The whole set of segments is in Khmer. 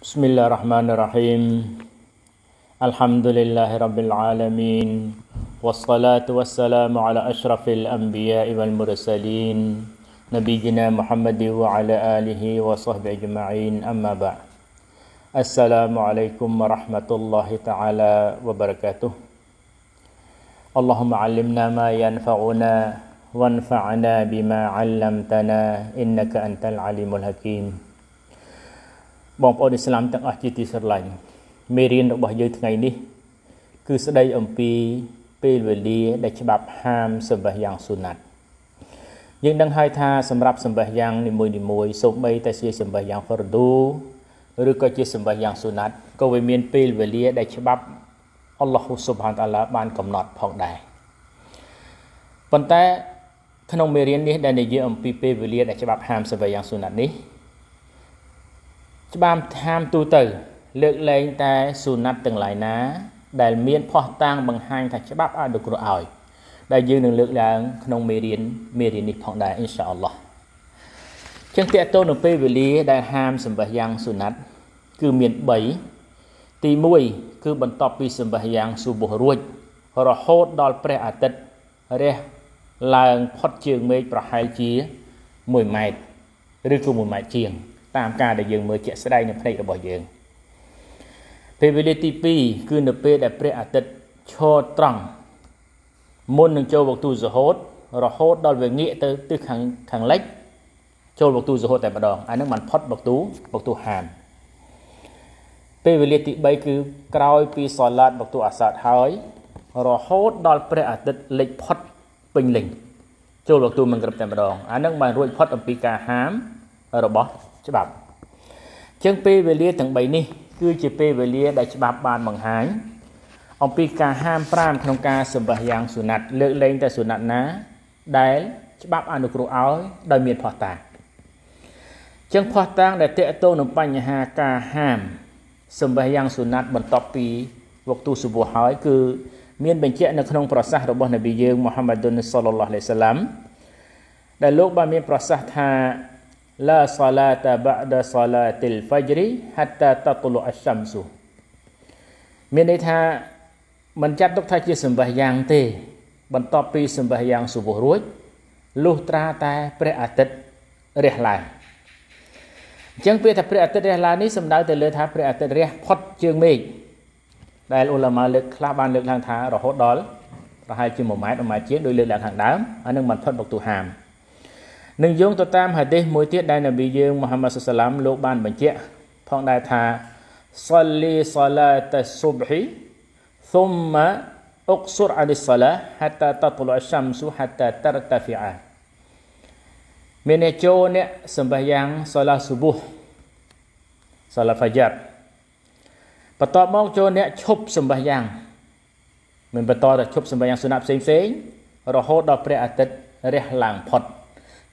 بسم الله الرحمن الرحيم الحمد لله رب العالمين والصلاة والسلام على أشرف الأنبياء والمرسلين نبينا محمد وعلى آله وصحبه أجمعين أما بعد السلام عليكم ورحمة الله تعالى وبركاته اللهم علمنا ما ينفعنا وانفعنا بما علمتنا إنك أنت العليم الحكيم បងប្អូនឥស្លាមទាំងអស់ជាទីស្រឡាញ់មេរៀនរបស់យើងថ្ងៃនេះ គឺស្ដីអំពីពេលវេលា ដែលច្បាប់ហាមសម្បះយ៉ាងសុណាត់យើងដឹងហើយថាសម្រាប់សម្បះយ៉ាងនីមួយនីមួយសូម្បីតែជាសម្បះយ៉ាងហ្វរឌូឬក៏ជាសម្បះយ៉ាងសុណាត់ក៏វាមានពេលវេលា ដែលច្បាប់ អល់ឡោះស៊ុបហានតាឡាបានកំណត់ផងដែរប៉ុន្តែក្នុងមេរៀននេះដែលនិយាយអំពីពេលវេលាដែលច្បាប់ហាមសម្បះយ៉ាងសុណាត់នេះច្បាប់ហាមទូទៅ លើកលែងតែសុណាត់ទាំងឡាយណាដែលមានផោះតាំងបង្ហាញថាច្បាប់អនុគ្រោះឲ្យដែលយើងនឹងលើកឡើង ក្នុងមេរៀនមេរៀននេះផងដែរអ៊ីនសាអល់ឡោះចឹងតកតូននៅពេលវេលាដែលហាមសម្បះយ៉ាងសុណាត់គឺមាន3ទី1គឺបន្ទាប់ពីសម្បះយ៉ាងសុបុះរួចរហូតដល់ព្រះអាទិត្យរះឡើងផុតជើងមេឃប្រហែលជា1ម៉ែត្រឬក៏1ម៉ែត្រជាងតាមការដែលយើងមើលជាក់ស្ដែងនៅភ្នែករបស់យើងពេលវេលាទី2គឺនៅពេលដែលព្រះអាទិត្យឈរត្រង់មុននឹងចូលវកទូសហូតរហូតដល់វាងាកទៅទិសខាងខាងលិចចូលវកទូសហូតតែម្ដងអានឹងបានផុតវកទូវកទូហានពេលវេលាទី3គឺក្រោយ ពីសាឡាតវកទូអាសាតហើយ រហូតដល់ព្រះអាទិត្យលិចផុតពេញលេញចូលវកទូមិនគ្រប់តែម្ដងអានឹងបានរួចផុតអំពីការហាម របស់ច្បាប់ចឹងពេលវេលាទាំង3នេះគឺជាពេលវេលា ដែលច្បាប់បានបង្ហាញអំពីការហាមប្រាមក្នុងការសម្រះយ៉ាងសុណាត់លើកលែងតែសុណាត់ណា ដែល ច្បាប់អនុគ្រោះឲ្យដោយមានផោះតាងចឹងផោះតាងដែលតេតោនឹងបញ្ហាការហាម សម្រះយ៉ាងសុណាត់ បន្ទាប់ពី វកទូសុវោហើយគឺ មាន បញ្ជាក់នៅក្នុង ប្រសាសន៍របស់នប៊ីយើងមូហាម៉ាឌុនសល្លឡោះអាឡៃសាឡាំដែលលោក បានមាន ប្រសាសន៍ថា لا صلاة بعد صلاة الفجر حتى تطلع الشمس មានន័យថាមិនចាត់ទុកថាជាសម្បះយ៉ាងទេ បន្ទាប់ពី សម្បះយ៉ាងសុបរួចលុះត្រាតែព្រះអាទិត្យរះឡើងអញ្ចឹងពាក្យថាព្រះអាទិត្យរះឡើងនេះសំដៅទៅលើថាព្រះអាទិត្យរះផុត ជើងមេឃដែលអ៊ុលាម៉ាលើកខ្លះបានលើកឡើងថារហូតដល់ប្រហែលជា1ម៉ែត្រ1ម៉ែត្រជាងដោយលើកឡើងខាងដើមហើយនឹងបានផុតមកទូហាមនឹងយោងទៅតាមហាឌីសមួយទៀតដែលនប៊ីយើងមូហាម៉ាត់សុសឡាមលោកបានបញ្ជាក់ផងដែរថាសលីសឡាតស៊ុបហ៊ី ثم اقصر عن الصلاه حتى تطلع الشمس حتى ترتفع មានអ្នកចូលអ្នកសម្បះយ៉ាងសាឡាស៊ូប៊ូសាឡាហ្វាយ៉ាត់បន្ទាប់មកចូលអ្នកឈប់សម្បះយ៉ាងមិនបន្តតែឈប់សម្បះយ៉ាងសុណាត់ផ្សេងផ្សេងរហូតដល់ព្រះអាទិត្យរះឡើងផុត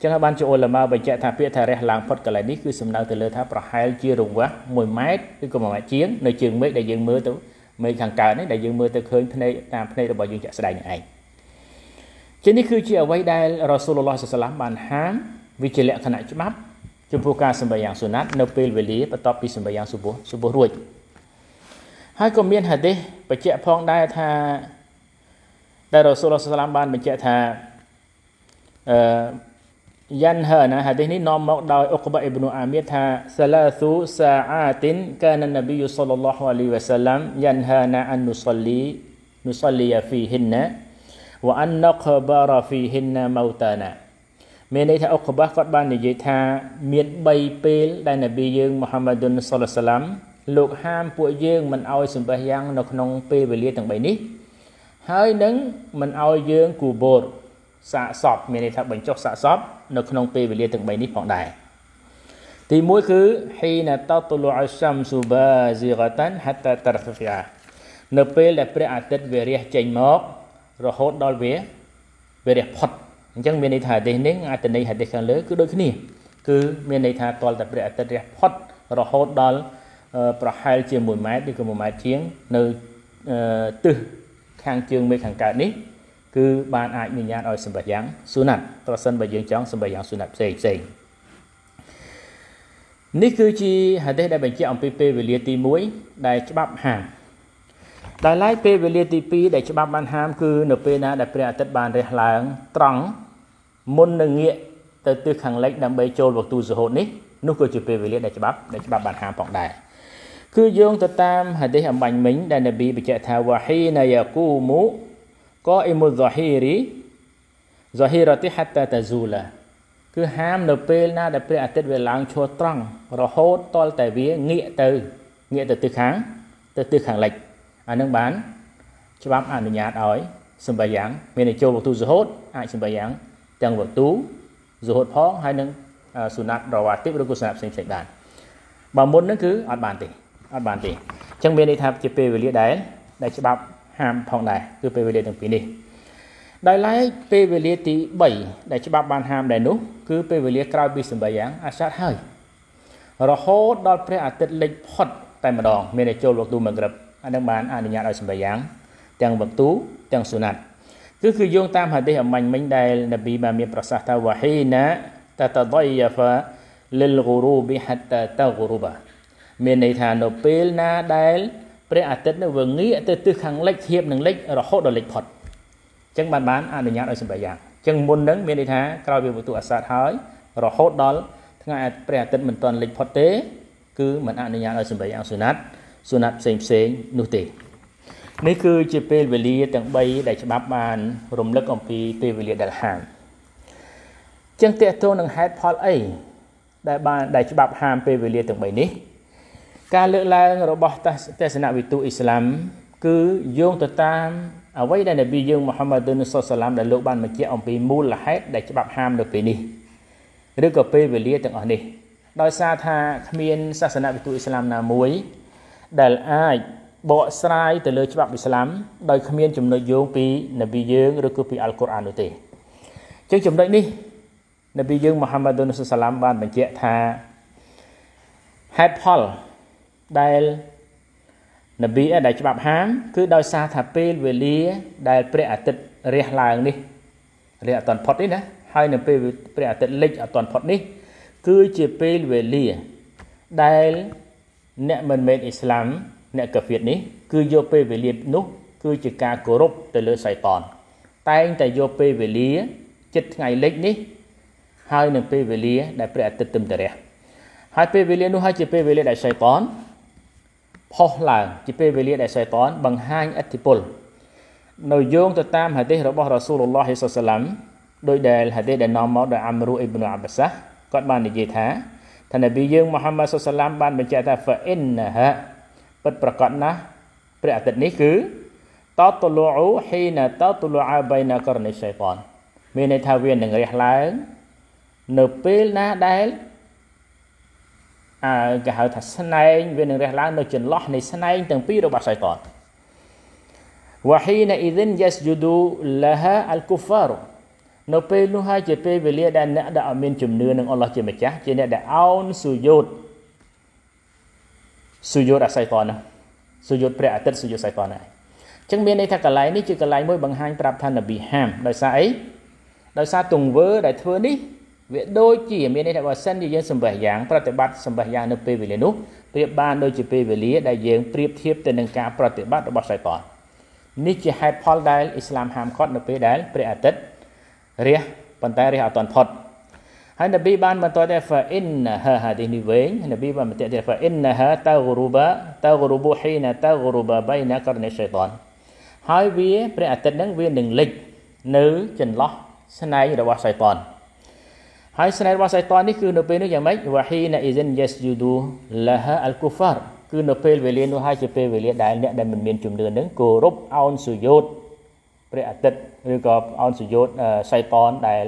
ចឹងហើយបានជាអ៊ុលម៉ាបញ្ជាក់ថាពាក្យថារះឡើងផុតកន្លែងនេះគឺសំដៅទៅលើថាប្រហែលជារង្វាស់1ម៉ែត្រឬក៏1ម៉ែត្រជាងនៅជើងមេឃដែលយើងមើលទៅមេឃខាងកើតនេះដែលយើងមើលទៅឃើញភ្នែកតាមភ្នែករបស់យើងជាក់ស្ដែងនេះឯងជានេះគឺជាអ្វីដែលរ៉ាស៊ូលឡោះសាឡាមបានហាមវាជាលក្ខណៈច្បាប់ចំពោះការសម្បែងយ៉ាងសុណាត់នៅពេលវេលាបន្ទាប់ពីសម្បែងយ៉ាងសុបោះសុបោះរួចហើយក៏មានហាឌីសបញ្ជាក់ផងដែរថាដែលរ៉ាស៊ូលឡោះសាឡាមបានបញ្ជាក់ថាអឺយ៉ាន់ហឺណាហាឌីសនេះនាំមកដោយអុកបាអ៊ីប្នូអាមៀថាសាឡាស៊ូសាអាទីនកានណាប៊ីយូសលឡោះអាលីវ៉ាសាឡាំយ៉ាន់ហឺណាអាននុសលីនុសលីហ្វីហ៊ិនណាវ៉ាអានណកបារហ្វីហ៊ិនណាម៉ូតាណាមានន័យថាអុកបាគាត់បាននិយាយថា មាន3ពេល ដែលណាប៊ីយើងមូហាម៉ាឌុនសលឡាឡាំលោកហាម ពួកយើងមិនឲ្យសំបេះយ៉ាងនៅក្នុងពេលវេលាទាំង3នេះ ហើយនឹងមិនឲ្យយើងគូបូរសាកសពមានន័យថាបញ្ចុះសាកសពនៅក្នុងពេលវេលាទាំង3នេះផងដែរទី1គឺហីណតតលុអសាំស៊ូបាហ្ស៊ីហ្កាតាន់ហតាតរហ្វីអានៅពេលដែលព្រះអាទិត្យវារះចេញមករហូតដល់វាវារះផុតអញ្ចឹងមានន័យថាទេសនេះអត្តន័យហេតុខាងលើគឺដូចគ្នាគឺមានន័យថាតលតែព្រះអាទិត្យរះផុតរហូតដល់ប្រហែលជា1ម៉ែត្រឬក៏1ម៉ែត្រជាង នៅទិសខាងជើងមេឃខាងកើតនេះគឺបានអាចនិយាតឲ្យសម្បិះយ៉ាងស៊ូណាត់ប្រសិនបើយើងចង់សម្បិះយ៉ាងស៊ូណាត់ផ្សេងផ្សេងនេះគឺជាហាឌីសដែលបញ្ជាក់អំពីពេលវេលាទី1ដែលច្បាប់ហាមដែលឡែកពេលវេលាទី2ដែលច្បាប់បានហាម គឺនៅពេលណាដែលព្រះអាទិត្យបានរះឡើងត្រង់មុននឹងងាកទៅទិសខាងលិចដើម្បីចូលវតុសុហូតនេះនោះគឺជាពេលវេលាដែលច្បាប់ដែលច្បាប់បានហាមផងដែរគឺយោងទៅតាមហាឌីសអំបញ្ញមិញដែលនប៊ីបញ្ជាក់ថាវ៉ាហ៊ីណាយ៉ាគូមូក៏អ៊ីមុលហ្សាហ៊ីរីហ្សាហ៊ីរ៉ាទីហាត់តាតាស៊ូឡាគឺហាមនៅពេលណាដែលព្រះអាទិត្យវាឡើងឈរត្រង់រហូតតលតែវាងាកទៅងាកទៅទិសខាងទៅទិសខាងលិចអានឹងបាន ច្បាប់អនុញ្ញាតឲ្យសម្បាយ៉ាងមានឲ្យចូលវតុសុហូតអាចសម្បាយ៉ាងទាំងវតុសុហូតផងហើយនឹងសុណាត់រវ៉ាទីបឬក៏សុណាត់ផ្សេងផ្សេងបានបើមុនហ្នឹងគឺអត់បានទេអត់បានទេអញ្ចឹងមានន័យថា ជាពេលវេលាដែលដែលច្បាប់ហាមផងដែរគឺពេលវេលាទាំងពីរនេះដោយឡែកពេលវេលាទី3ដែលច្បាប់បាន ហាមដែរនោះ គឺពេលវេលាក្រោយពី8យ៉ាងអាស័តហើយរហូតដល់ព្រះអាទិត្យលិចផុតតែម្ដងមានតែចូលវគ្គទូមក្រឹបអានឹងបានអនុញ្ញាតឲ្យ8យ៉ាងទាំងវគ្គទូទាំងសុណាត់គឺគឺយោងតាមហាឌីសអមាញ់មិញដែលនប៊ីបានមាន ប្រសាសន៍ថាវ៉ាហ៊ីណាតតដៃយ៉ាហ្វាលិលហ្គូរូប៊ីហាត់តាតហ្គូរូបាមានន័យថានៅពេលណាដែលព្រះអាទិត្យនៅវាងាកទៅទិសខាងលិចធៀបនឹងលិចរហូតដល់លិចផុតអញ្ចឹងបានបានអនុញ្ញាតឲ្យសម្រេចយ៉ាងអញ្ចឹងមុនហ្នឹងមានន័យថាក្រោយវាវទុអាសាតហើយរហូតដល់ថ្ងៃព្រះអាទិត្យមិនទាន់លិចផុតទេ គឺមិនអនុញ្ញាតឲ្យសម្រេចយ៉ាងសុណាត់សុណាត់ផ្សេងផ្សេងនោះទេនេះគឺជាពេលវេលាទាំង3ដែលច្បាប់បានរំលឹកអំពីពេលវេលាដែលហាមចឹងតើតើនឹងហេតុផលអីដែលបានដែលច្បាប់ហាមពេលវេលាទាំង3នេះការលើកឡើងរបស់ទស្សនវិទូអ៊ីស្លាមគឺយោងទៅតាមអ្វីដែលនប៊ីយើងមូហាម៉ាត់ឌុនសុសឡាមដែលលោកបានបញ្ជាក់អំពីមូលហេតុដែលច្បាប់ហាមនៅពេលនេះឬក៏ពេលវេលាទាំងអស់នេះដោយសារថាគ្មានសាសនវិទូអ៊ីស្លាមណាមួយ ដែលអាចបកស្រាយទៅលើច្បាប់អ៊ីស្លាមដោយគ្មានចំណុចយោងពីនប៊ីយើងឬក៏ពីអល់កុរអាននោះទេអញ្ចឹងចំណុចនេះនប៊ីយើងមូហាម៉ាត់ឌុនសុសឡាមបានបញ្ជាក់ថាហេតុផលដែលនប៊ីដែលច្បាប់ហាមគឺដោយសារថាពេលវេលា ដែល ព្រះអាទិត្យរះឡើងនេះរះអត់ទាន់ផុតនេះណាហើយនៅពេលព្រះអាទិត្យលិចអត់ទាន់ផុតនេះ គឺជាពេលវេលាដែលអ្នកមិនមែនអ៊ីស្លាម អ្នកកាហ្វៀតនេះ គឺយកពេលវេលានោះគឺជាការគោរពទៅលើសៃតានតែងតែយកពេលវេលាចិត្តថ្ងៃលិចនេះ ហើយនៅពេលវេលា ដែលព្រះអាទិត្យទឹមតារះ ហើយពេលវេលានោះហើយជាពេលវេលាដែលសៃតានផុសឡើងជាពេលវេលាដែលសៃតានបង្ហាញឥទ្ធិពលនៅយោងទៅតាមហាឌីសរបស់រ៉ាស៊ូលឡោះសាឡាំដោយដែលហាឌីសដែលនាំមកដោយអាំរូអ៊ីប្នូអាបាសាគាត់បាននិយាយថាថានប៊ីយើងមូហាម៉ាត់សាឡាំបានបញ្ជាក់ថាហ្វអ៊ីនណាហាពិតប្រកបណាស់ព្រះអាទិត្យនេះគឺតតលូហ៊ីណាតតលូអាបៃណាករនីសៃតានមានន័យថាវានឹងរះឡើងនៅពេលណាដែលគេហៅថាស្នែង វានឹងរះឡើង នៅចន្លោះនៃស្នែងទាំងពីររបស់សៃតន وحين إذن يسجد لها الكفار នៅពេលនោះហើយជាពេលវេលាដែលអ្នកដែលអត់មានជំនឿនឹងអល់ឡោះជាម្ចាស់ជាអ្នកដែលអោនសុយោតសុយោតអាស័យកនណាសុយោតព្រះអាទិត្យសុយោតស័យកនណាអញ្ចឹងមានន័យថាកន្លែងនេះជាកន្លែងមួយបង្ហាញប្រាប់ថានប៊ីហាមដោយសារអីដោយសារទង្វើដែលធ្វើនេះវាដូចជាមានន័យថាបើសិនជាយើងសម្បេះយ៉ាងប្រតិបត្តិសម្បេះយ៉ាងនៅពេលវេលានោះប្រៀបបានដូចជាពេលវេលាដែលយើងប្រៀបធៀបទៅនឹងការប្រតិបត្តិរបស់សៃតននេះជាហេតុផលដែលអ៊ីស្លាមហាមឃាត់នៅពេលដែលព្រះអាទិត្យរះប៉ុន្តែរះអត់ទាន់ផុតហើយនប៊ីបានបន្តថា fa innaha នេះនេះវិញនប៊ីបានបន្តថា fa innaha taghruba taghrubu hina taghruba baina qarni shaytan ហើយវា ព្រះអាទិត្យនឹងវានឹងលិចនៅចន្លោះស្នែងរបស់សៃតាន់ហើយស្នេហ៍របស់សៃតាននេះគឺនៅពេលនេះយ៉ាងម៉េចវ៉ាហ៊ីណាអ៊ីសិនយេសយូឌូលាហាអលគូហ្វារគឺនៅពេលវេលានោះហើយជាពេលវេលាដែលអ្នកដែលមិនមានជំនឿនឹងគោរពអោនសុយោតព្រះអាទិត្យឬក៏អោនសុយោតសៃតានដែល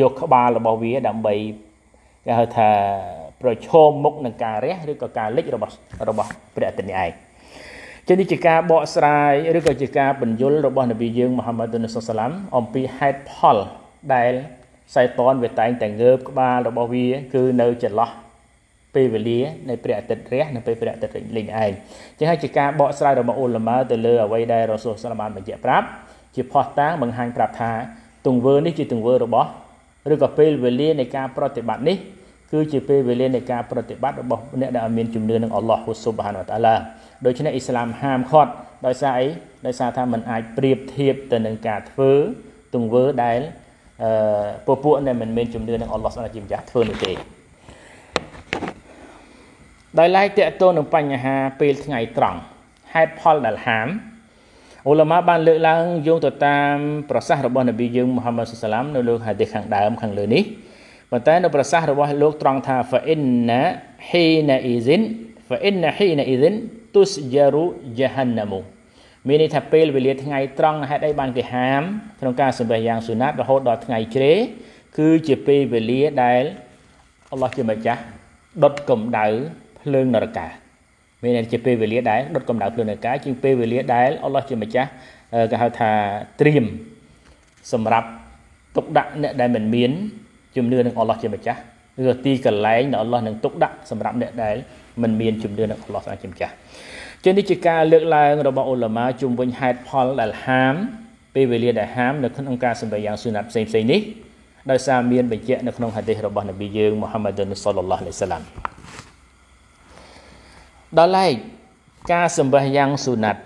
យកក្បាលរបស់វាដើម្បីគេហៅថាប្រឈមមុខនឹងការរះឬក៏ការលិច របស់របស់ ព្រះអាទិត្យនេះឯងចឹងនេះជាការបកស្រាយឬក៏ជាការបញ្យលរបស់នប៊ីយើងមហាម៉ាត់ឌុនសុសឡាំអំពីហេតុផលដែលសៃតានវាតែងតែងើបក្បាលរបស់វា គឺនៅចន្លោះពេលវេលានៃព្រះអាទិត្យរះនៅពេលព្រះអាទិត្យលេងឯងអញ្ចឹងហើយជាការបកស្រាយរបស់អ៊ូឡាម៉ាទៅលើអ្វីដែលរ៉ូសូលសាឡាបានបញ្ជាក់ប្រាប់ជាផុសតាងបង្ហាញប្រាប់ថា ទង្វើនេះជា ទង្វើរបស់ឬក៏ពេលវេលានៃការប្រតិបត្តិនេះគឺជាពេលវេលានៃការប្រតិបត្តិរបស់អ្នកដែលមានជំនឿនឹងអល់ឡោះហ៊ូស៊ុបហានវតាឡាដូច្នេះអ៊ីស្លាមហាមឃាត់ដោយសារអីដោយសារថាมันអាចប្រៀបធៀបទៅនឹងការធ្វើទង្វើដែលអឺពពួកនេះមិនមែនជំនឿនឹងអល់ឡោះស្អាតជាម្ចាស់ធ្វើនោះទេដោយឡែកតកតូននឹងបញ្ហាពេលថ្ងៃត្រង់ហេតុផលដែលហាមអ៊ុលម៉ាបានលើកឡើងយោងទៅតាម ប្រសាសន៍របស់នប៊ីយើងមូហាម៉ាត់សុសឡាម នៅលើហាឌីសខាងដើមខាងលើនេះប៉ុន្តែនៅប្រសាសន៍របស់លោកត្រង់ថា fa inna hina izin fa inna hina izin tusjaru jahannamu មានន័យថាពេលវេលា ថ្ងៃត្រង់ហេតុអីបានគេហាមក្នុងការសម្រេចយ៉ាងសុណាត់រហូតដល់ថ្ងៃជ្រេគឺជាពេលវេលាដែលអល់ឡោះជាម្ចាស់ដុតកម្ដៅភ្លើងនរកា មានន័យជាពេលវេលាដែលដុតកម្ដៅភ្លើងនរកាជាពេលវេលាដែលអល់ឡោះជាម្ចាស់គេហៅថាត្រៀមសម្រាប់ទុកដាក់អ្នកដែលមិនមានជំនឿនឹងអល់ឡោះជាម្ចាស់ឬទីកន្លែងដែលអល់ឡោះនឹងទុកដាក់សម្រាប់អ្នកដែលមិនមានជំនឿនឹងអល់ឡោះជាម្ចាស់ចឹងនេះជាការលើកឡើងរបស់អ៊ុលាម៉ាជុំវិញហេតុផលដែលហាម ពេលវេលាដែលហាមនៅក្នុងការសម្ដែងយ៉ាងស៊ុណាត់ផ្សេងផ្សេងនេះដោយសារមានបញ្ជាក់នៅក្នុងហាឌីសរបស់នប៊ីយើងមូហាម៉ាឌុនសល្លឡោះអាឡៃសាឡាំដល់ឡែកការសម្ដែងយ៉ាងស៊ុណាត់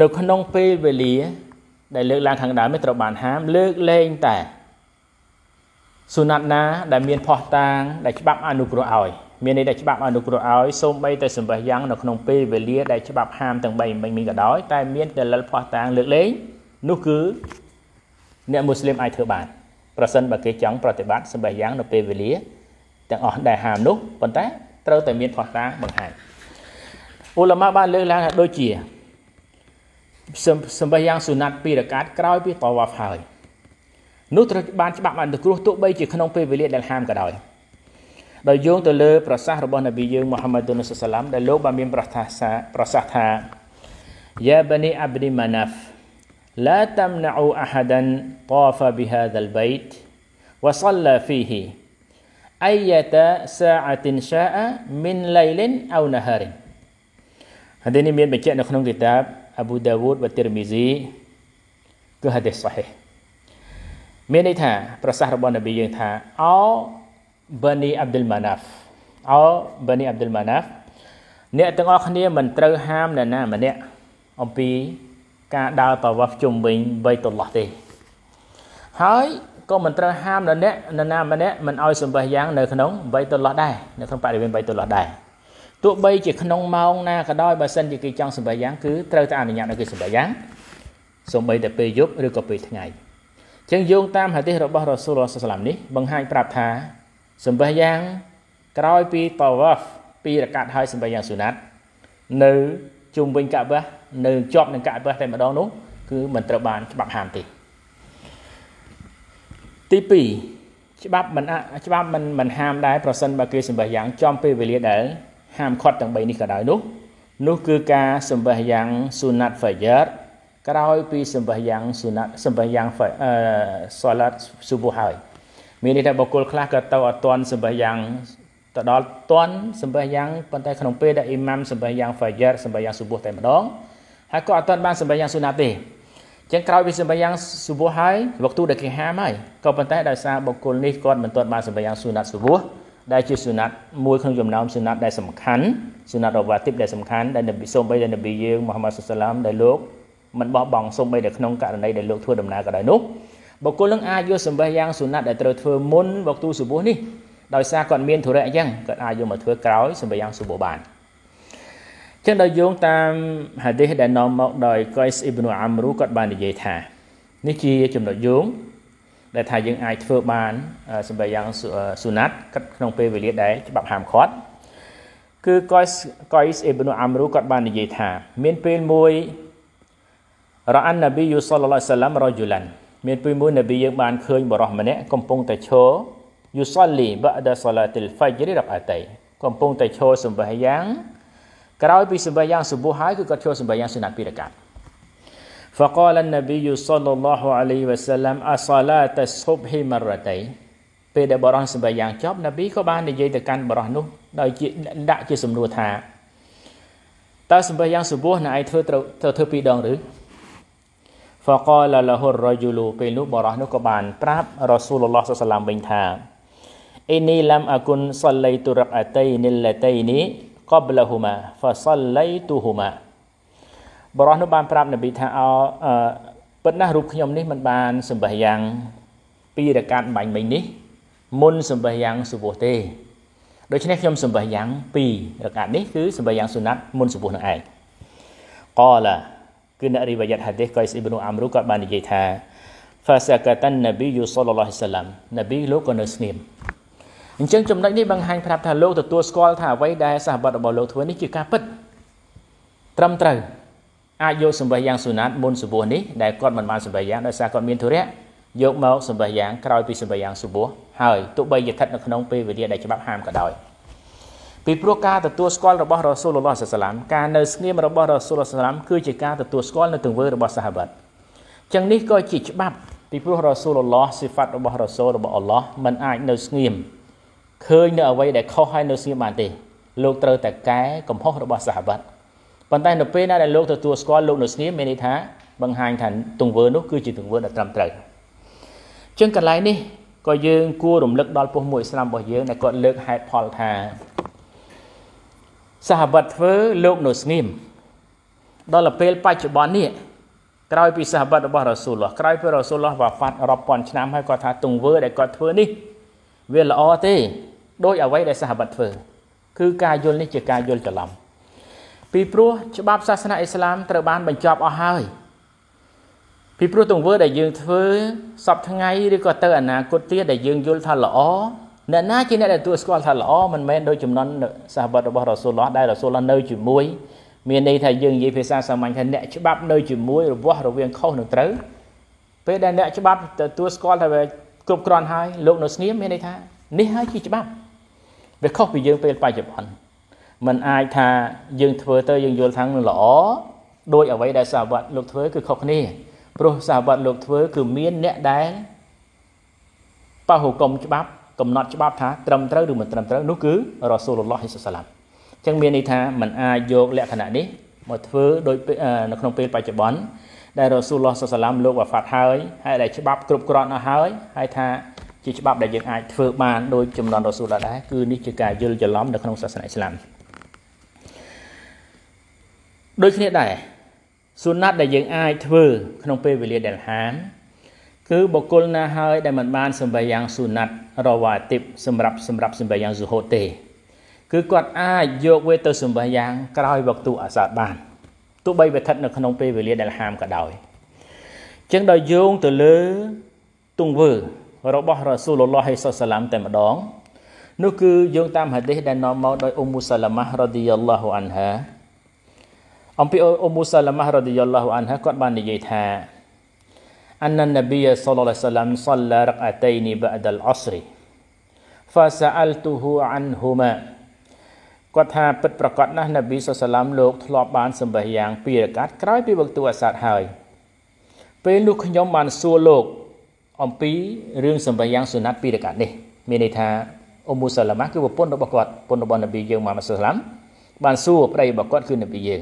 នៅក្នុងពេលវេលា ដែលលើកឡើងខាងដើមនេះត្រូវបានហាម លើកលែងតែស៊ុណាត់ណាដែលមានផោះតាងដែលច្បាប់អនុគ្រោះឲ្យមានន័យដែលច្បាប់អនុគ្រោះឲ្យសូម្បីតែសម្បះយ៉ាងនៅក្នុងពេលវេលាដែលច្បាប់ហាមទាំង3មិញមិញក៏ដោយតែមានដលិលផោះតាងលើកលែងនោះគឺអ្នកមូស្លីមអាចធ្វើបានប្រសិនបើគេចង់ប្រតិបត្តិសម្បះយ៉ាង នៅពេលវេលាទាំងអស់ដែលហាមនោះប៉ុន្តែត្រូវតែមានផោះតាងបង្ហាញអ៊ុលម៉ាបានលើកឡើងថាដូចជាសម្បះយ៉ាងសុណាត់ពីរកាតក្រោយពីតវ៉ាហ្វហើយនោះត្រូវបានច្បាប់អនុគ្រោះទោះបីជាក្នុងពេលវេលាដែលហាមក៏ដោយដោយយោងទៅលើប្រសាសន៍របស់នប៊ីយើងមូហាម៉ាត់ទុនសុសឡាមដែលលោកបានមានប្រសាសន៍ប្រសាសន៍ថាយ៉ាបនីអាប់ឌីម៉ាណាហ្វ لا تمنعوا أحدا طاف بهذا البيت وصلى فيه أية ساعة شاء من ليل أو نهار ហើយនេះមានបញ្ជាក់នៅក្នុងគីតាប Abu Dawud វតិរមីស៊ីគឺហាឌីស صحيح មានន័យថាប្រសាសន៍របស់នប៊ីយើងថាអោ Bani Abdul Manaf អោ Bani Abdul Manaf អ្នកទាំងអស់គ្នាមិនត្រូវហាមនរណាម្នាក់អំពីការដើរប្រវត្តិជុំវិញបៃតុលឡោះទេហើយក៏មិនត្រូវហាមនរអ្នកនរណាម្នាក់មិនឲ្យសម្បះយ៉ាង នៅក្នុងបៃតុលឡោះដែរនៅក្នុងបរិវេណបៃតុលឡោះដែរទោះបីជាក្នុងម៉ោងណាក៏ដោយបើសិនជាគេចង់សម្បះយ៉ាងគឺត្រូវតែអនុញ្ញាតឲ្យគេសម្បះយ៉ាងសូម្បីតែពេលយប់ឬក៏ពេលថ្ងៃចឹងយោងតាមហាឌីសរបស់រ៉ាស៊ូលឡោះសាឡាមនេះបង្ហាញប្រាប់ថាសម្បះយ៉ាងក្រោយពី tawaf ពីរកាត់ហើយសម្បះយ៉ាងសុណាត់នៅជុំវិញកាបះនៅជាប់នឹងកាបះតែម្ដងនោះគឺមិនត្រូវបានច្បាប់ហាមទេទី2ច្បាប់មិនច្បាប់មិនមិនហាមដែរប្រសិនបើគេសម្បះយ៉ាង ចំពេលវេលាដែលហាមឃាត់ទាំង3នេះក៏ដោយនោះនោះគឺការសម្បះយ៉ាងសុណាត់ហ្វាយឺតក្រោយពីសម្បះយ៉ាងសុណាត់សម្បះយ៉ាងហ្វាអឺសាឡាត់ស៊ូបូហើយមានន័យថាបុគ្គលខ្លះក៏ទៅអត់ទាន់សម្បះយ៉ាងទៅដល់ទាន់សម្បះយ៉ាងប៉ុន្តែក្នុងពេលដែលអ៊ីម៉ាំសម្បះយ៉ាងហ្វាយ៉ាសម្បះយ៉ាងសុបោះតែម្ដងហើយក៏អត់ទាន់បានសម្បះយ៉ាងសុណាទេចឹងក្រោយពីសម្បះយ៉ាងសុបោះហើយវកទូដែលគេហាមហើយក៏ប៉ុន្តែដោយសារបុគ្គលនេះគាត់មិនទាន់បានសម្បះយ៉ាងសុណាត់សុបោះដែលជាសុណាត់មួយក្នុងចំណោមសុណាត់ដែលសំខាន់សុណាត់រវ៉ាទីបដែលសំខាន់ដែលនប៊ីសូមបីដែលនប៊ីយើងមូហាម៉ាត់សុសឡាមដែលលោកមិនបោះបង់សូមបីដែលក្នុងករណីដែលលោកធ្វើដំណើរក៏ដោយនោះបុគ្គលនឹងអាចយកសម្បេះយ៉ាងសុណាត់ដែលត្រូវធ្វើមុនមកទូសុបុះនេះដោយសារគាត់មានធុរៈអញ្ចឹងគាត់អាចយកមកធ្វើក្រោយសម្បេះយ៉ាងសុបុះបានចឹងដល់យោងតាមហាឌីសដែលនាំមកដោយកុយសអ៊ីប្នូអាមរូគាត់បាននិយាយថានេះជាចំណុចយោងដែលថាយើងអាចធ្វើបានសម្រាប់យ៉ាងសុណាត់កាត់ក្នុងពេលវេលាដែលច្បាប់ហាមឃាត់គឺកុយសកុយសអ៊ីប្នូអាមរូគាត់បាននិយាយថាមានពេលមួយរ៉ាអានណាប៊ីយូសលឡឡៃសាឡាំរ៉យូឡាន់មានពេលមួយនប៊ីយើងបានឃើញបរិះម្នាក់កំពុងតែឈរយូសលីបាដាសាឡាទីលហ្វាជ្រីរាប់អាតៃកំពុងតែឈរសម្បាយ៉ាង ក្រោយពីសម្បាយ៉ាងសុបូហើយគឺគាត់ឈរសម្បាយ៉ាងសុណាពីរកាត់ فقال النبي صلى الله عليه وسلم أصلاة الصبح مرتين ពេលដែលបរិះសម្បាយ៉ាង ចប់នប៊ីក៏បាន និយាយទៅកាន់បរិះនោះដោយជាដាក់ជាសំណួរថាតើសម្បាយ៉ាងសុបូណាឯងធ្វើត្រូវធ្វើពីរដងឬហ្វកលលហ៊ុររយូលូពេលនោះបរោះនោះក៏បានប្រាប់រ៉ាស៊ូលឡោះសាឡាមវិញថាអ៊ីនីឡាំអគុនសលៃទុរកអតៃនិលតៃនីកបលហ៊ូម៉ាហ្វសលៃទូហ៊ូម៉ាបរោះនោះបាន ប្រាប់នប៊ីថាអឺប៉ុន្តែរូបខ្ញុំនេះមិនបានសម្បះយ៉ាងពីរកាត់បាញ់មិញនេះ មុនសម្បះយ៉ាងសុវះទេដូច្នេះខ្ញុំសម្បះយ៉ាងពីរកាត់នេះ គឺសម្បះយ៉ាងសុណាត់មុនសុវះនឹងឯងកលាគឺអ្នករីវយ៉ាត់ហាឌីសកៃសអ៊ីប្នូអាមរូគាត់បាននិយាយថា fasakatan nabiyyu sallallahu alaihi wasallam នប៊ីលោកក៏នៅស្ងៀមអញ្ចឹងចំណុចនេះបង្ហាញប្រាប់ថាលោកទទួលស្គាល់ថាអ្វីដែលសាហបត្តិរបស់លោកធ្វើនេះជាការពិតត្រឹមត្រូវអាចយកសម្បិះយ៉ាងសុណាតមុនសុបោះនេះដែលគាត់មិនបានសម្បិះយ៉ាងដោយសារគាត់មានធុរៈយកមកសម្បិះយ៉ាងក្រោយពីសម្បិះយ៉ាងសុបោះហើយទោះបីជាស្ថិតនៅក្នុងពេលវេលាដែលច្បាប់ហាមក៏ដោយពីព្រោះការទទួលស្គាល់របស់រ៉ាស៊ូលឡោះសាឡាមការនៅស្ងៀមរបស់រ៉ាស៊ូលឡោះសាឡាមគឺជាការទទួលស្គាល់នៅទង្វើរបស់សាហាបាត់ចឹងនេះក៏ជាច្បាប់ពីព្រោះរ៉ាស៊ូលឡោះសិហ្វាត់របស់រ៉ាស៊ូលរបស់អល់ឡោះមិនអាចនៅស្ងៀមឃើញនៅអ្វីដែលខុសហើយនៅស្ងៀមបានទេ លោកត្រូវតែកែកំហុសរបស់សាហាបាត់ប៉ុន្តែនៅពេលណាដែលលោកទទួលស្គាល់លោកនៅស្ងៀមមានន័យថាបង្ហាញថាទង្វើនោះគឺជាទង្វើដែលត្រឹមត្រូវចឹងកន្លែងនេះក៏យើងគួររំលឹកដល់ពុះមួយឥស្លាមរបស់យើងដែលគាត់លើកហេតុផលថាសហវត្តធ្វើលោកនៅស្ងៀមដល់ពេលបច្ចុប្បន្ននេះក្រោយពីសហវត្តរបស់រ៉ាស៊ូលឡោះក្រោយពីរ៉ាស៊ូលឡោះវ៉ាហ្វាត់រាប់ពាន់ឆ្នាំហើយគាត់ថា ទង្វើដែលគាត់ធ្វើនេះ វាល្អទេដោយអ្វីដែលសហវត្តធ្វើ គឺការយល់នេះ ជាការយល់ច្រឡំពីព្រោះច្បាប់សាសនាអ៊ីស្លាមត្រូវបានបញ្ចប់អស់ហើយពីព្រោះទង្វើដែលយើងធ្វើសពថ្ងៃឬក៏ទៅអនាគតទៀតដែលយើងយល់ថាល្អអ្នកណាជាអ្នកដែលទទួលស្គាល់ថាល្អមិនមែនដោយចំណន់សាបិតរបស់រ៉ាស៊ូលឡោះដែលរ៉ាស៊ូលឡោះនៅជាមួយ មានន័យថាយើងនិយាយភាសាសាមញ្ញថាអ្នកច្បាប់នៅជាមួយរបស់រវាងខុសនឹងត្រូវពេលដែលអ្នកច្បាប់ទទួលស្គាល់ថាវាគ្រប់គ្រាន់ហើយ លោកនៅស្ងៀមមានន័យថានេះហើយជាច្បាប់វាខុសពីយើងពេលបច្ចុប្បន្នมันអាចថាយើងធ្វើទៅយើងយល់ថានឹងល្អដោយអ្វីដែលសាវត្តលោកធ្វើគឺខុសគ្នាព្រោះសាវត្តលោកធ្វើគឺមានអ្នកដែលប៉ះហុកុំច្បាប់កំណត់ច្បាប់ថាត្រឹមត្រូវឬមិនត្រឹមត្រូវនោះគឺរ៉ាស៊ូលឡោះហ៊ីសសាឡាមអញ្ចឹងមានន័យថាมันអាចយកលក្ខណៈនេះមកធ្វើដោយនៅក្នុងពេល បច្ចុប្បន្នដែលរ៉ាស៊ូលឡោះសាឡាមលោកវ៉ាហ្វាត់ហើយហើយដែលច្បាប់គ្រប់គ្រាន់អស់ហើយហើយថាជាច្បាប់ដែលយើងអាចធ្វើបានដោយចំនួនរ៉ាស៊ូលដែរគឺនេះជាការយល់ច្រឡំនៅក្នុងសាសនាអ៊ីស្លាមដូចគ្នាដែរសុណាត់ដែលយើងអាចធ្វើ ក្នុងពេលវេលាដែលហាមគឺបុគ្គលណាហើយដែលមិនបានសម្បែយ៉ាងសុណាត់រវ៉ាទិបសម្រាប់សម្រាប់សម្បែយ៉ាងសុហូតទេគឺគាត់អាចយកវាទៅសម្បែយ៉ាងក្រោយវកទូអាសាបានទោះបីវាស្ថិតនៅក្នុងពេលវេលាដែលហាមក៏ដោយចឹងដល់យោងទៅលើទង្វើ របស់រ៉ាស៊ូលឡោះហេសសាឡាមតែម្ដងនោះគឺយោងតាមហាឌីសដែលនាំមកដោយអ៊ុំមូសាឡាម៉ារ៉ាឌីយ៉ាឡោះអានហាអំពីអ៊ុំមូសាឡាម៉ារ៉ាឌីយ៉ាឡោះអានហាគាត់បាននិយាយថា أن النبي صلى الله عليه وسلم صلى ركعتين بعد العصر فسألته عنهما គាត់ថាពិតប្រកបណាស់នប៊ីសុសឡាមលោកធ្លាប់បានសម្បះយ៉ាងពីរកាត់ក្រោយពីវឹកទូអាសាតហើយពេលនោះខ្ញុំបានសួរលោកអំពីរឿងសម្បះយ៉ាងសុណាត់ពីរកាត់នេះ មានន័យថាអ៊ុមមូសាឡាម៉ាគឺប្រពន្ធរបស់គាត់ប្រពន្ធរបស់នប៊ីយើងម៉ាម៉ាសុសឡាមបានសួរប្តីរបស់គាត់គឺនប៊ីយើង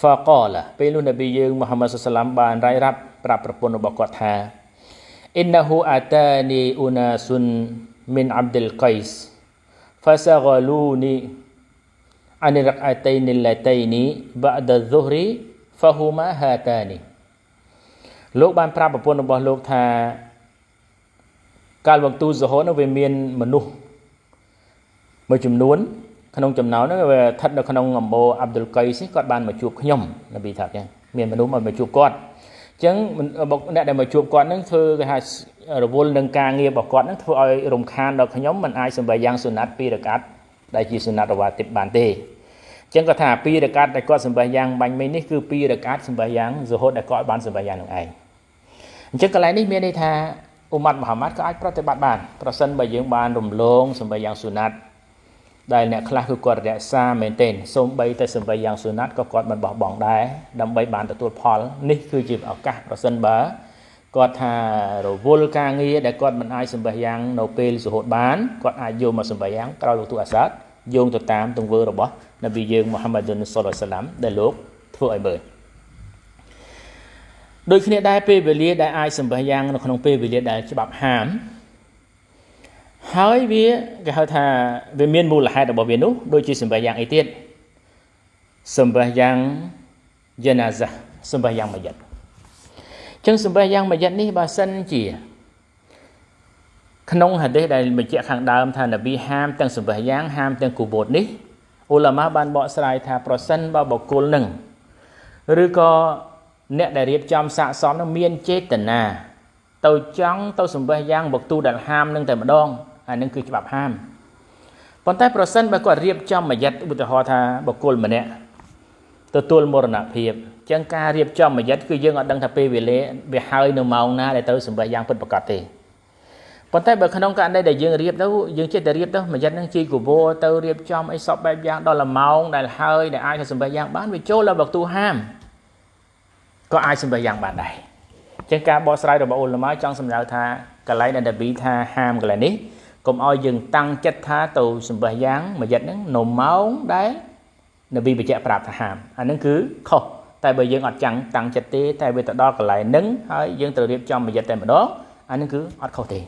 ហ្វាកឡាពេលនោះនប៊ីយើងមូហាម៉ាត់សុសឡាមបានរាយរាប់ប្រាប់ប្រពន្ធរបស់គាត់ថា إنه أتاني أناس من عبد القيس فسغلوني عن الركعتين اللتين بعد الظهر فهما هاتان លោកបាន ប្រាប់ប្រពន្ធរបស់លោកថាកាលវង្ទូសហនវាមានមនុស្សមួយចំនួនក្នុងចំណោមហ្នឹងវាស្ថិតនៅក្នុងអំបូរអាប់ឌុលកៃនេះគាត់បានមកជួបខ្ញុំនប៊ីថាចឹងមានមនុស្សមកជួបគាត់ចឹងបុកអ្នកដែលមកជួបគាត់នឹងធ្វើគេហៅរវល់នឹងការងាររបស់គាត់នឹងធ្វើឲ្យរំខានដល់ខ្ញុំមិនអាចសម្បែយ៉ាងសុណាត់ពីរកាត់ដែលជាសុណាត់រវ៉ាទិបបានទេចឹងគាត់ថាពីរកាត់ដែលគាត់សម្បែយ៉ាងបាញ់មិញនេះគឺពីរកាត់សម្បែយ៉ាងសហូតដែលគាត់បានសម្បែយ៉ាងនឹងឯងអញ្ចឹងកន្លែងនេះមានន័យថាអ៊ុម៉ាត់មហាម៉ាត់ក៏អាចប្រតិបត្តិបានប្រសិនបើយើងបានរំលងសម្បែយ៉ាងសុណាត់ដែលអ្នកខ្លះគឺគាត់រក្សាមែនទែនសូម្បីតែសម្បីយ៉ាងសុណាត់ក៏គាត់មិនបោះបង់ដែរដើម្បីបានទទួលផលនេះគឺជាឱកាសប្រសិនបើគាត់ថារវល់ការងារដែលគាត់មិនអាចសម្បះយ៉ាងនៅពេលសុហូតបានគាត់អាចយកមកសម្បះយ៉ាងក្រោយលោកទូអាសាតយោងទៅតាមទង្វើរបស់នប៊ីយើងមូហាម៉ាឌុនសុលឡាឡាមដែលលោកធ្វើឲ្យមើលដូចគ្នាដែរពេលវេលាដែលអាចសម្បះយ៉ាងនៅក្នុងពេលវេលាដែលច្បាប់ហាមហើយវាគេហៅថាវាមានមូលហេតុរបស់វានោះ ដូចជាសម្បះយ៉ាងអីទៀតសម្បះយ៉ាងយានាសាសម្បះយ៉ាងមយិតចឹងសម្បះយ៉ាងមយិតនេះបើសិនជា ក្នុងហាឌីសដែលបញ្ជាក់ខាងដើមថានប៊ីហាមទាំងសម្បះយ៉ាង ហាម ទាំងគូបូតនេះអ៊ុលាម៉ាបានបកស្រាយថាប្រសិនបើបុគ្គលនឹងឬក៏អ្នក ដែលរៀបចំសាកសមនឹងមានចេតនាទៅចង់ទៅ សម្បះយ៉ាងបុគ្គទូដែលហាមនឹងតែម្ដងអានឹងគឺច្បាប់ហាមប៉ុន្តែប្រសិនបើគាត់រៀបចំអាយត្តឧទាហរណ៍ថាបុគ្គលម្នាក់ទទួលមរណភាពចឹងការរៀបចំអាយត្តគឺយើងអត់ដឹងថាពេលវេលាវាហើយនៅម៉ោងណាដែលត្រូវសម្រេចយ៉ាងពិតប្រាកដទេប៉ុន្តែបើក្នុងករណីដែលយើងរៀបទៅយើងចេះតែរៀបទៅមួយយិននឹងជីកវោទៅរៀបចំអីសពបែបយ៉ាងដល់ល្មងដែលហើយដែលអាចសម្រេចយ៉ាងបានវាចូលដល់បកទូហាមក៏អាចសម្រេចយ៉ាងបានដែរអញ្ចឹងការបកស្រាយរបស់អ៊ុលម៉ាចង់សម្ដៅថាកន្លែងដែលដាប៊ីថាហាមកន្លែងនេះកុំឲ្យយើង តាំងចិត្តថាទៅសម្បះយ៉ាងមួយចិត្តហ្នឹងនៅម៉ោងដែលនប៊ីបញ្ជាក់ប្រាប់ថាហាមអាហ្នឹងគឺខុសតែបើយើងអត់ចាំងតាំងចិត្តទេតែវាទៅដល់កន្លែងហ្នឹងហើយយើងត្រូវរៀបចំមួយចិត្តតែម្ដងអាហ្នឹងគឺអត់ខុសទេ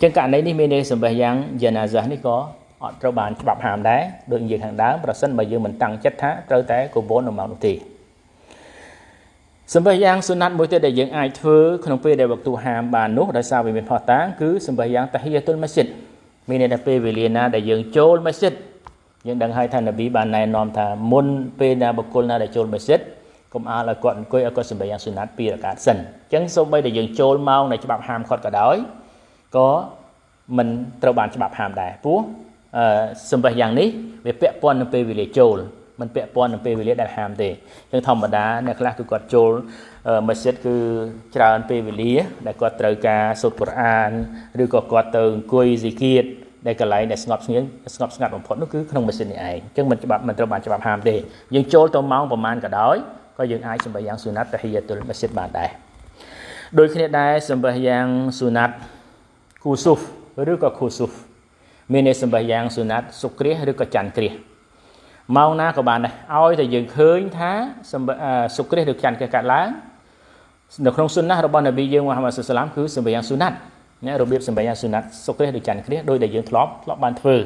ចឹងករណីនេះមានន័យសម្បះយ៉ាងយ៉ាណាហ្សានេះក៏អត់ត្រូវបានច្បាប់ហាមដែរដូចនិយាយខាងដើមប្រសិនបើយើងមិនតាំងចិត្តថាត្រូវតែកូវននៅម៉ោងនោះទេសម្ភារយ៉ាងសុណាត់មួយទៀតដែលយើងអាចធ្វើក្នុងពេលដែលវគ្គទូហាមបាននោះដោយសារវាមានផតាងគឺសម្ភារយ៉ាងតាហ៊ីយ៉ាតុលម៉ាស៊ីតមានន័យថាពេលវេលាណាដែលយើងចូលម៉ាស៊ីតយើងដឹងហើយថានប៊ីបានណែនាំថាមុនពេលណាបុគ្គលណាដែលចូលម៉ាស៊ីតកុំអាលឲ្យគាត់អង្គុយឲ្យគាត់សម្ភារយ៉ាងសុណាត់ពីរកាតសិនអញ្ចឹងសូម្បីតែយើងចូលម៉ោងដែលច្បាប់ហាមគាត់ក៏ដោយក៏មិនត្រូវបានច្បាប់ហាមដែរព្រោះសម្ភារយ៉ាងនេះវាពាក់ព័ន្ធនឹងពេលវេលាចូលមិនពាក់ព័ន្ធនឹងពេលវេលាដែលហាមទេអញ្ចឹងធម្មតាអ្នកខ្លះគឺគាត់ចូលមស្ជីតគឺច្រើនពេលវេលាដែលគាត់ត្រូវការសូត្រកូរ៉ានឬក៏គាត់ទៅអង្គុយសិគៀតដែលកន្លែងដែលស្ងប់ស្ងៀមស្ងប់ស្ងាត់បំផុតនោះគឺក្នុងមស្ជីតនេះឯងអញ្ចឹងមិនច្បាប់មិនត្រូវបានច្បាប់ហាមទេយើងចូលទៅម៉ោងប្រហែលក៏ដោយក៏យើងអាចសម្បិយ៉ាងស៊ូណាត់តាហ៊ីយ៉ាតុលមស្ជីតបានដែរដូចគ្នាដែរសម្បិយ៉ាងស៊ូណាត់គូស៊ូហ្វឬក៏គូស៊ូហ្វមានន័យសម្បិយ៉ាងស៊ូណាត់សុគ្រាសឬក៏ច័ន្ទគ្រាសម៉ោងណាក៏បានដែរឲ្យតែយើងឃើញថាសុគ្រិសឬខ្ចាន់គេកាត់ឡើងនៅក្នុងសុណាត់របស់នប៊ីយើងមូហាម៉ាត់សុសឡាមគឺសម្រាប់សុណាត់ណារបៀបសម្រាប់សុណាត់សុគ្រិសឬចាន់គ្រិសដោយដែលយើងធ្លាប់ធ្លាប់បានធ្វើអ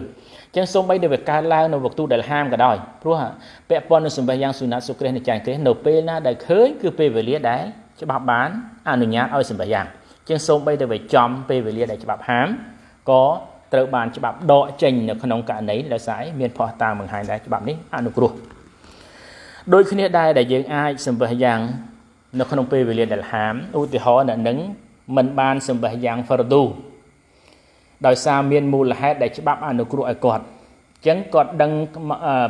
ញ្ចឹងសូម្បីតែវាកើតឡើងនៅវគ្គទូដែលហាមក៏ដោយព្រោះពាក់ព័ន្ធនឹងសម្រាប់យ៉ាងសុណាត់សុគ្រិសនិងចាន់គ្រិសនៅពេលណាដែលឃើញគឺពេលវេលា ដែលច្បាប់បានអនុញ្ញាតឲ្យសម្រាប់យ៉ាងអញ្ចឹងសូម្បីតែវាចំពេលវេលាដែលច្បាប់ហាមក៏ត្រូវបានច្បាប់ដកចេញនៅក្នុងករណីដោយសារមានផុសតាមបង្ហាញដែរច្បាប់នេះអនុគ្រោះដូចគ្នាដែរដែលយើង អាចសម្ភាសយ៉ាង នៅក្នុងពេលវេលាដែលហាមឧទាហរណ៍អ្នកនឹងមិនបានសម្ភាសយ៉ាងហ្វរឌូដោយសារមានមូលហេតុដែលច្បាប់អនុគ្រោះឲ្យគាត់អញ្ចឹងគាត់ដឹង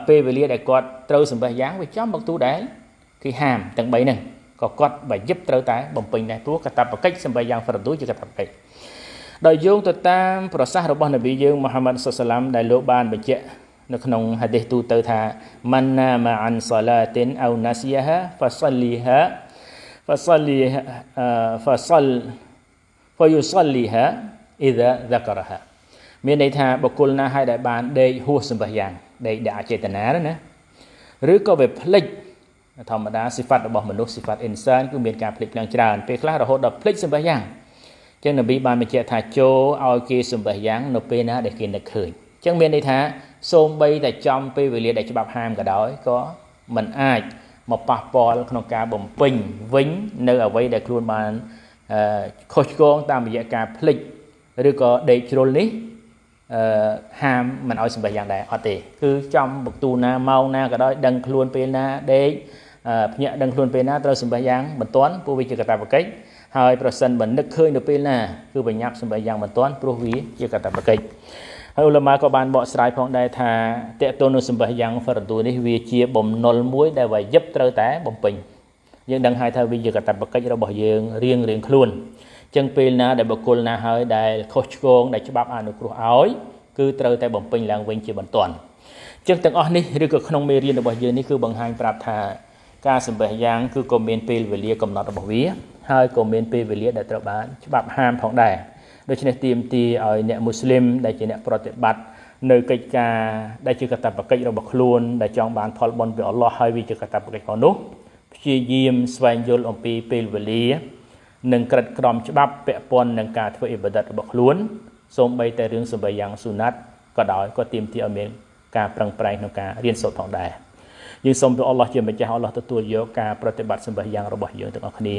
ពេលវេលាដែលគាត់ត្រូវសម្ភាសយ៉ាងវាចំមកទូដែរគឺហាមទាំង3ហ្នឹងក៏គាត់បើយឹបត្រូវតែបំពេញដែរព្រោះកតាបកិច្ចសម្ភាសយ៉ាងហ្វរឌូជាកតាបកិច្ចដោយយោងទៅតាមប្រសាសន៍របស់នប៊ីយើងមូហាម៉ាត់សុសឡាមដែលលោកបានបញ្ជាក់នៅក្នុងហាឌីសទូទៅថាម៉ាន់ណាម៉ាអានសាឡាទិនអ៊ូណាស៊ីហាហ្វាសលីហាហ្វាសលីហ្វាសលហ្វាយូសលីហាអ៊ីដាដករាហាមានន័យថាបុគ្គលណាហើយដែលបានដេកហួសសម្បះយ៉ាងដេកដាក់ចេតនាណាឬក៏វាភ្លេចធម្មតាសិផាត់របស់មនុស្សសិផាត់អ៊ីនសានគឺមានការភ្លេចឡើងច្រើនពេលខ្លះរហូតដល់ភ្លេចសម្បះយ៉ាងចឹងនប៊ីបានបញ្ជាក់ថាចូលឲ្យគេសម្បេះយ៉ាងនៅពេលណាដែលគេនឹកឃើញចឹងមានន័យថា សូម្បី តែចំពេលវេលាដែលច្បាប់ហាមក៏ដោយក៏មិនអាចមកប៉ះពាល់ក្នុងការបំពេញវិញ នៅអ្វីដែលខ្លួនបានខុសឆ្គងតាមរយៈការភ្លេចឬក៏ដេកជ្រុលនេះអឺហាមមិនឲ្យសម្បេះយ៉ាងដែរអត់ទេ គឺចំបកទូណាម៉ោងណាក៏ដោយដឹងខ្លួនពេលណាដេកភ្នាក់ដឹងខ្លួនពេលណាត្រូវសម្បេះយ៉ាងមិនទាន់ពួកវាជាកតាបកិច្ចហើយប្រសិនបើនឹកឃើញនៅពេលណាគឺបញ្ញាប់សម្រាប់យ៉ាងមិនទាន់ព្រោះវាជាកតបកិច្ចហើយឧលមាក៏បានបកស្រាយផងដែរថាតេតូននៅសម្បះយ៉ាងហ្វរទូនេះវាជាបំណុលមួយ ដែលវាយឹបត្រូវតែបំពេញយើងដឹងហើយថាវាជាកតបកិច្ចរបស់យើងរៀងរៀងខ្លួនចឹងពេលណាដែលបុគ្គលណាហើយដែល ខុសឆ្គងដែលច្បាប់អនុគ្រោះឲ្យ គឺត្រូវតែបំពេញឡើងវិញជាបន្ទាន់ចឹងទាំងអស់នេះឬក៏ក្នុងមេរៀនរបស់យើងនេះគឺបង្ហាញប្រាប់ថាការសម្បះយ៉ាងគឺក៏មានពេលវេលាកំណត់របស់វាហើយក៏មានពេលវេលាដែលត្រូវបានច្បាប់ហាមផងដែរដូច្នេះទាមទារឲ្យអ្នកមូស្លីមដែលជាអ្នកប្រតិបត្តិនៅកិច្ចការដែលជាកាតព្វកិច្ចរបស់ខ្លួនដែលចង់បានផលបុណ្យពីអល់ឡោះហើយវាជាកាតព្វកិច្ចផងនោះព្យាយាមស្វែងយល់អំពីពេលវេលានិងក្រិតក្រម ច្បាប់ពាក់ព័ន្ធនឹងការធ្វើអ៊ីបាដិតរបស់ខ្លួនសូម្បីតែរឿងសម្បិយ៉ាងស៊ូណាត់ក៏ដោយក៏ទាមទារឲ្យមានការប្រឹងប្រែងក្នុងការរៀនសូត្រផងដែរយើងសូមព្រះអល់ឡោះជាម្ចាស់អល់ឡោះទទួលយកការប្រតិបត្តិសម្បិយ៉ាងរបស់យើងទាំងអស់គ្នា